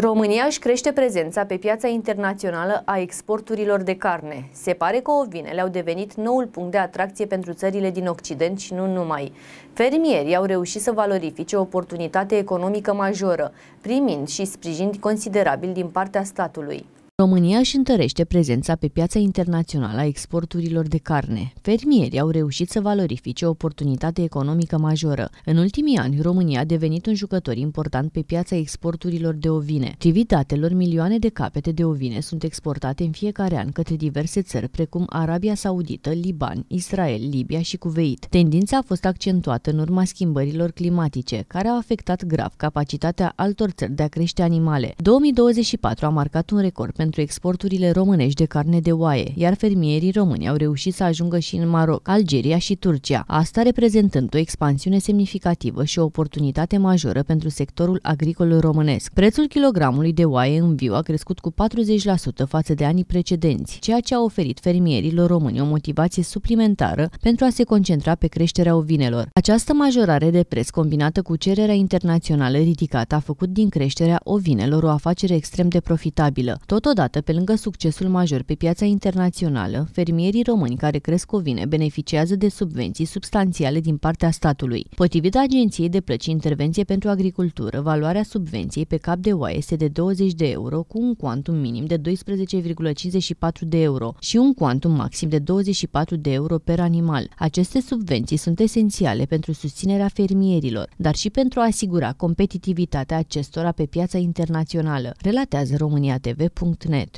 România își crește prezența pe piața internațională a exporturilor de carne. Se pare că ovinele au devenit noul punct de atracție pentru țările din Occident și nu numai. Fermierii au reușit să valorifice o oportunitate economică majoră, primind și sprijind considerabil din partea statului. România își întărește prezența pe piața internațională a exporturilor de carne. Fermierii au reușit să valorifice o oportunitate economică majoră. În ultimii ani, România a devenit un jucător important pe piața exporturilor de ovine. Privit milioane de capete de ovine sunt exportate în fiecare an către diverse țări, precum Arabia Saudită, Liban, Israel, Libia și Cuveit. Tendința a fost accentuată în urma schimbărilor climatice, care au afectat grav capacitatea altor țări de a crește animale. 2024 a marcat un record pentru pentru exporturile românești de carne de oaie, iar fermierii români au reușit să ajungă și în Maroc, Algeria și Turcia, asta reprezentând o expansiune semnificativă și o oportunitate majoră pentru sectorul agricol românesc. Prețul kilogramului de oaie în viu a crescut cu 40% față de anii precedenți, ceea ce a oferit fermierilor români o motivație suplimentară pentru a se concentra pe creșterea ovinelor. Această majorare de preț combinată cu cererea internațională ridicată a făcut din creșterea ovinelor o afacere extrem de profitabilă. Totodată, Totodată, pe lângă succesul major pe piața internațională, fermierii români care cresc ovine beneficiază de subvenții substanțiale din partea statului. Potrivit Agenției de Plăci Intervenție pentru Agricultură, valoarea subvenției pe cap de oaie este de 20 de euro cu un cuantum minim de 12,54 de euro și un cuantum maxim de 24 de euro per animal. Aceste subvenții sunt esențiale pentru susținerea fermierilor, dar și pentru a asigura competitivitatea acestora pe piața internațională, relatează România TV. alternate.